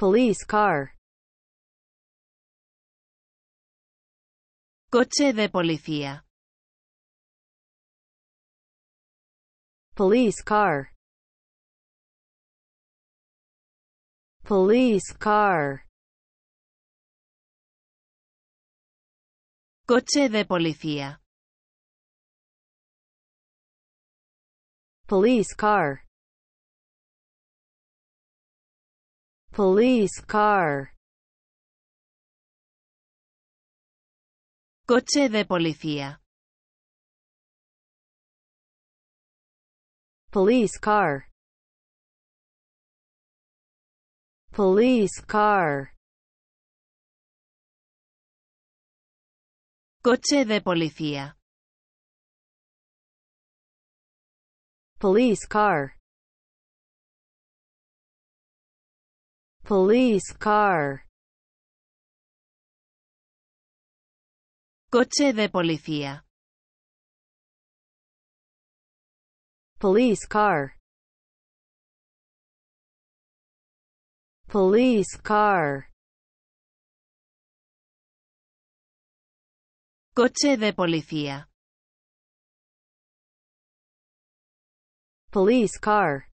Police car. Coche de policía. Police car. Police car. Coche de policía. Police car. Police car. Coche de policía. Police car. Police car. Coche de policía. Police car. police car. Coche de policía. Police car. Police car. Coche de policía. Police car.